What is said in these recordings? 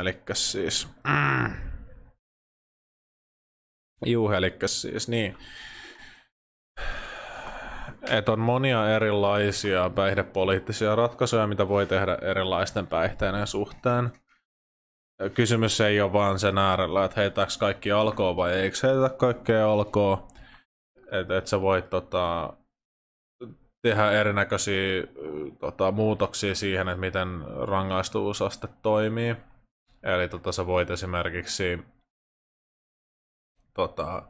Eli siis... Mm. Juu, eli siis niin. Et on monia erilaisia päihdepoliittisia ratkaisuja, mitä voi tehdä erilaisten päihteiden suhteen. Kysymys ei ole vaan sen äärellä, että heitäks kaikki alkoa vai eikö heitä kaikkea alkoa. Että et sä voit tota, tehdä erinäköisiä tota, muutoksia siihen, että miten rangaistuvuusaste toimii. Eli tota, sä voit esimerkiksi tota,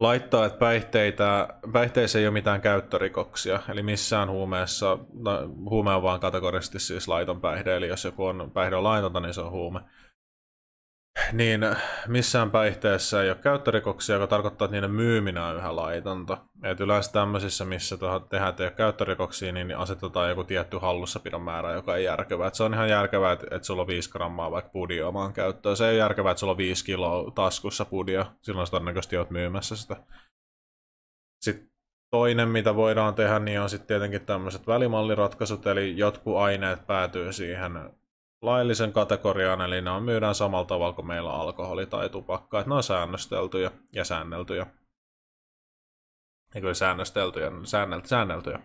laittaa, että päihteitä, päihteissä ei ole mitään käyttörikoksia, eli missään huumeessa, no, huume on vaan kategorisesti siis laiton päihde, eli jos joku on päihde on laitonta, niin se on huume niin missään päihteessä ei ole käyttörikoksia, joka tarkoittaa, että niiden myyminen on yhä laitonta. Et yleensä tämmöisissä, missä tehdään ei ole käyttörikoksia, niin, niin asetetaan joku tietty hallussapidon määrä, joka ei järkevää. Et se on ihan järkevää, että et sulla on 5 grammaa vaikka pudia omaan käyttöön. Se ei ole järkevää, että sulla on 5 kiloa taskussa pudia. Silloin sä todennäköisesti oot myymässä sitä. Sitten toinen, mitä voidaan tehdä, niin on sitten tietenkin tämmöiset välimalliratkaisut, eli jotkut aineet päätyy siihen laillisen kategoriaan, eli on myydään samalla tavalla kuin meillä alkoholi tai tupakka, että ne on säännösteltyjä ja säänneltyjä. Eikö kyllä säännösteltyjä, säännelt, säänneltyjä.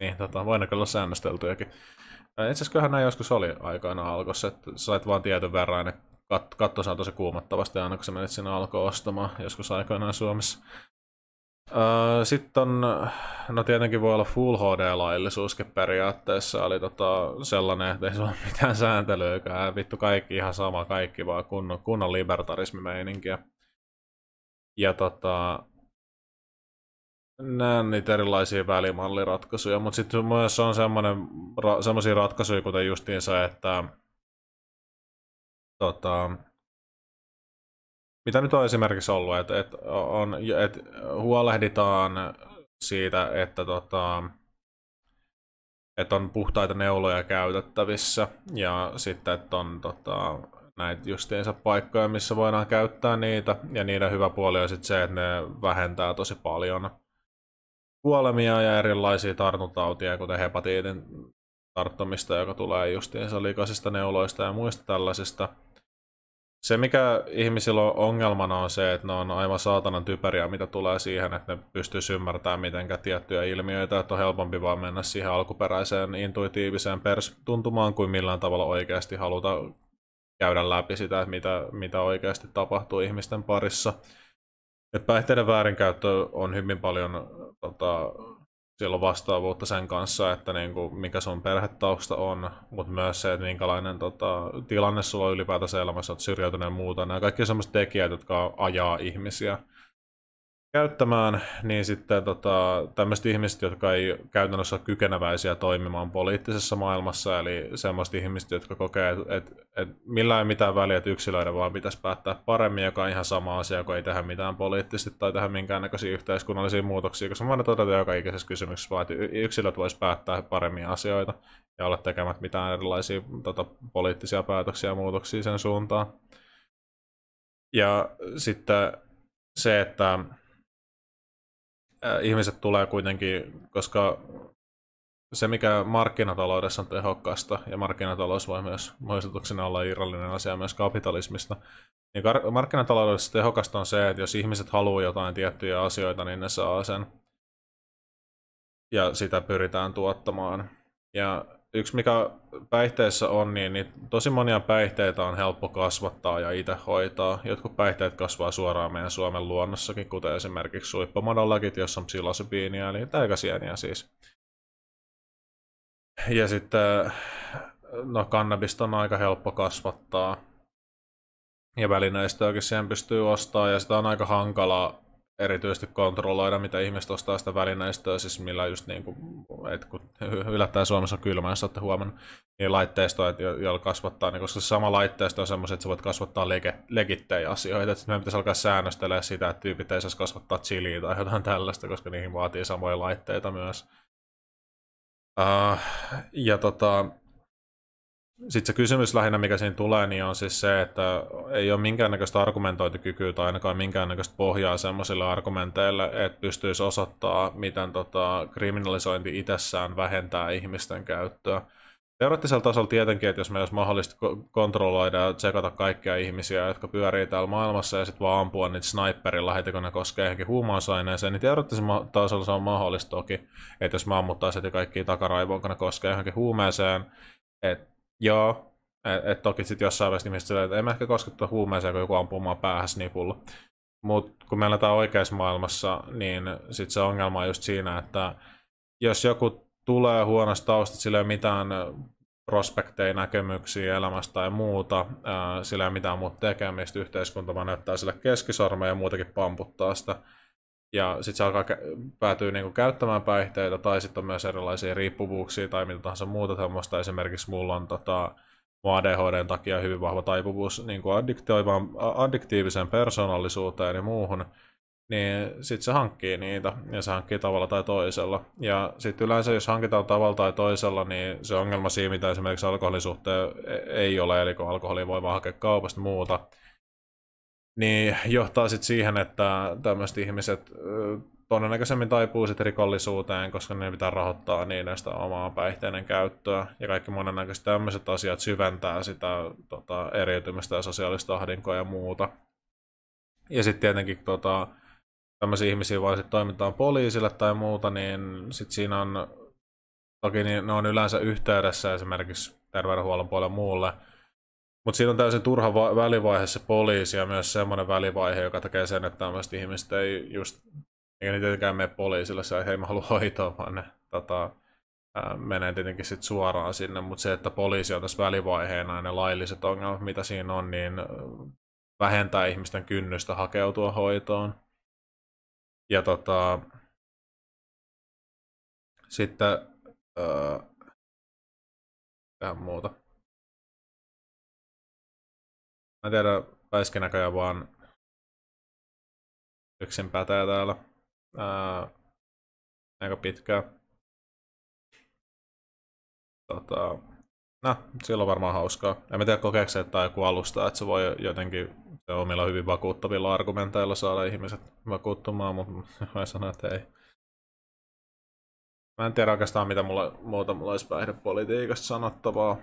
Niin, tota, voi ne olla säännösteltyjäkin. Äh, itse asiassa kyllähän nämä joskus oli aikana alkossa, että sait vaan tietyn verran, että katto saa tosi kuumattavasti aina, kun sä menit sinne alkoon ostamaan joskus aikoinaan Suomessa. Öö, sitten on, no tietenkin voi olla Full HD-laillisuuskin periaatteessa, oli tota sellainen, että ei se ole mitään sääntelyäkään, vittu kaikki ihan sama, kaikki vaan kunnon, kunnon libertarismimeininkiä. Ja tota, näen niitä erilaisia välimalliratkaisuja, mutta sitten myös on semmoinen, ra, semmoisia ratkaisuja, kuten justiinsa, että tota, mitä nyt on esimerkiksi ollut, että että on, että huolehditaan siitä, että tota, että on puhtaita neuloja käytettävissä ja sitten, että on tota, näitä justiinsa paikkoja, missä voidaan käyttää niitä ja niiden hyvä puoli on sitten se, että ne vähentää tosi paljon kuolemia ja erilaisia tartuntautia, kuten hepatiitin tarttumista, joka tulee justiinsa likaisista neuloista ja muista tällaisista. Se, mikä ihmisillä on ongelmana, on se, että ne on aivan saatanan typeriä, mitä tulee siihen, että ne pystyisi ymmärtämään miten tiettyjä ilmiöitä, että on helpompi vaan mennä siihen alkuperäiseen intuitiiviseen tuntumaan, kuin millään tavalla oikeasti haluta käydä läpi sitä, että mitä, mitä oikeasti tapahtuu ihmisten parissa. Et päihteiden väärinkäyttö on hyvin paljon tota, on vastaavuutta sen kanssa, että niin kuin, mikä sun perhetausta on, mutta myös se, että minkälainen tota, tilanne sulla on ylipäätänsä elämässä, että syrjäytyneen muuta. Nämä kaikki sellaiset tekijät, jotka ajaa ihmisiä käyttämään, niin sitten tota, tämmöiset ihmiset, jotka ei käytännössä ole kykeneväisiä toimimaan poliittisessa maailmassa, eli semmoiset ihmiset, jotka kokee, että et, et millään ei mitään väliä, että yksilöiden vaan pitäisi päättää paremmin, joka on ihan sama asia, kun ei tehdä mitään poliittisesti tai tehdä minkäännäköisiä yhteiskunnallisia muutoksia, koska mä todetaan joka ikäisessä kysymyksessä vaan, että yksilöt voisivat päättää paremmin asioita ja olla tekemät mitään erilaisia tota, poliittisia päätöksiä ja muutoksia sen suuntaan. Ja sitten se, että ihmiset tulee kuitenkin, koska se, mikä markkinataloudessa on tehokkaasta, ja markkinatalous voi myös muistutuksena olla irrallinen asia myös kapitalismista, niin markkinataloudessa tehokasta on se, että jos ihmiset haluaa jotain tiettyjä asioita, niin ne saa sen. Ja sitä pyritään tuottamaan. Ja yksi mikä päihteissä on, niin, niin tosi monia päihteitä on helppo kasvattaa ja itse hoitaa. Jotkut päihteet kasvaa suoraan meidän Suomen luonnossakin, kuten esimerkiksi suippamadolakit, jossa on psilosybiiniä, eli täykäsieniä siis. Ja sitten, no kannabista on aika helppo kasvattaa. Ja välineistöäkin siihen pystyy ostamaan, ja sitä on aika hankala erityisesti kontrolloida, mitä ihmiset ostaa sitä välineistöä, siis millä just niin kuin, et kun yllättäen Suomessa on kylmä, jos olette huomannut, niin laitteistoa, joilla kasvattaa, niin koska se sama laitteisto on semmoiset, että sä voit kasvattaa lege, legittejä asioita, että meidän pitäisi alkaa säännöstellä sitä, että tyypit ei saisi kasvattaa chiliä tai jotain tällaista, koska niihin vaatii samoja laitteita myös. Uh, ja tota, sitten se kysymys lähinnä, mikä siinä tulee, niin on siis se, että ei ole minkäännäköistä argumentointikykyä tai ainakaan minkäännäköistä pohjaa sellaisille argumenteille, että pystyisi osoittaa, miten tota, kriminalisointi itsessään vähentää ihmisten käyttöä. Teoreettisella tasolla tietenkin, että jos me olisi mahdollista kontrolloida ja tsekata kaikkia ihmisiä, jotka pyörii täällä maailmassa ja sitten vaan ampua niitä sniperilla heti, kun ne koskee johonkin huumausaineeseen, niin teoreettisella tasolla se on mahdollista toki, että jos me ammuttaisiin heti kaikki takaraivoon, kun ne koskee johonkin huumeeseen, että Joo, et, et toki sitten jossain vaiheessa nimistä että en mä ehkä koskettu huumeeseen, kun joku ampuu mua päähässä nipulla. Mutta kun me eletään oikeassa maailmassa, niin sit se ongelma on just siinä, että jos joku tulee huonosta taustasta, sillä ei ole mitään prospekteja, näkemyksiä elämästä tai muuta, sillä ei ole mitään muuta tekemistä, yhteiskunta vaan näyttää sille keskisormeja ja muutenkin pamputtaa sitä ja sitten se alkaa kä- päätyä niinku käyttämään päihteitä, tai sitten on myös erilaisia riippuvuuksia tai mitä tahansa muuta tämmöistä. Esimerkiksi mulla on tota, mun ADHDn takia hyvin vahva taipuvuus niinku addiktiiviseen persoonallisuuteen ja muuhun, niin sitten se hankkii niitä, ja se hankkii tavalla tai toisella. Ja sitten yleensä, jos hankitaan tavalla tai toisella, niin se ongelma siinä, mitä esimerkiksi alkoholin suhteen e- ei ole, eli kun alkoholi voi vaan hakea kaupasta muuta, niin johtaa sitten siihen, että tämmöiset ihmiset todennäköisemmin taipuu sitten rikollisuuteen, koska ne pitää rahoittaa niin näistä omaa päihteiden käyttöä. Ja kaikki monennäköiset tämmöiset asiat syventää sitä tota, eriytymistä ja sosiaalista ahdinkoa ja muuta. Ja sitten tietenkin tota, tämmöisiä ihmisiä vaan sitten toimitaan poliisille tai muuta, niin sitten siinä on, toki niin ne on yleensä yhteydessä esimerkiksi terveydenhuollon puolella muulle, mutta siinä on täysin turha va- välivaihe se poliisi ja myös semmoinen välivaihe, joka tekee sen, että tämmöiset ihmiset ei just, eikä niitä tietenkään mene poliisille, se ei mä halua hoitoa, vaan ne tota, ää, menee tietenkin sit suoraan sinne, mutta se, että poliisi on tässä välivaiheena ja ne lailliset ongelmat, mitä siinä on, niin vähentää ihmisten kynnystä hakeutua hoitoon. Ja tota, sitten öö, muuta. Mä en tiedä, Väiski näköjään vaan yksin pätee täällä. Ää, aika pitkää. Tota, no, silloin varmaan hauskaa. En mä tiedä kokeeksi, että joku alusta, että se voi jotenkin se omilla hyvin vakuuttavilla argumenteilla saada ihmiset vakuuttumaan, mutta mä sanoa, että ei. Mä en tiedä oikeastaan, mitä mulla, muuta mulla olisi päihdepolitiikasta sanottavaa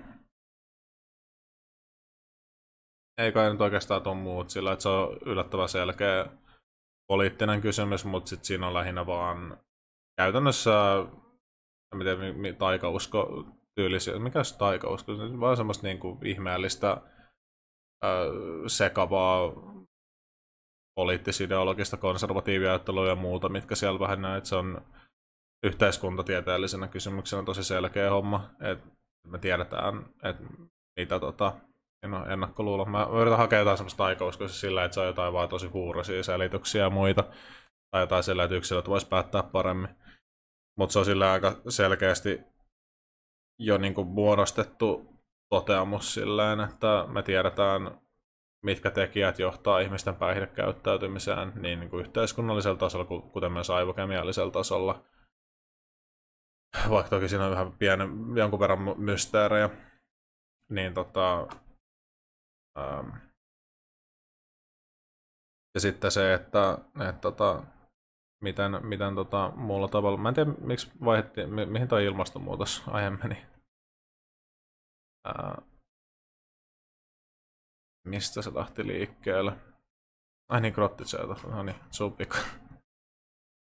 ei kai nyt oikeastaan tuon muut sillä, että se on yllättävän selkeä poliittinen kysymys, mutta sitten siinä on lähinnä vaan käytännössä, miten mi taikausko tyylisiä, mikä se taikausko, se vaan semmoista niin kuin ihmeellistä ö, sekavaa poliittis-ideologista konservatiiviajattelua ja muuta, mitkä siellä vähän näet, se on yhteiskuntatieteellisenä kysymyksenä tosi selkeä homma, että me tiedetään, että mitä tota, en ole ennakkoluulo. Mä yritän hakea jotain semmoista aikauskoista sillä, että se on jotain vaan tosi huurosia selityksiä ja muita. Tai jotain sillä, että yksilöt vois päättää paremmin. Mutta se on sillä aika selkeästi jo niinku muodostettu toteamus silleen, että me tiedetään, mitkä tekijät johtaa ihmisten päihdekäyttäytymiseen niin, niin kuin yhteiskunnallisella tasolla, kuten myös aivokemiallisella tasolla. Vaikka toki siinä on vähän pienen, jonkun verran mysteerejä. Niin tota, Ähm. Ja sitten se, että, että tota, miten, miten tota, muulla tavalla, mä en tiedä miksi vaihdettiin, mi- mihin toi ilmastonmuutos aiemmin, meni. mistä se lähti liikkeelle? Ai niin, grottiseelta, no niin,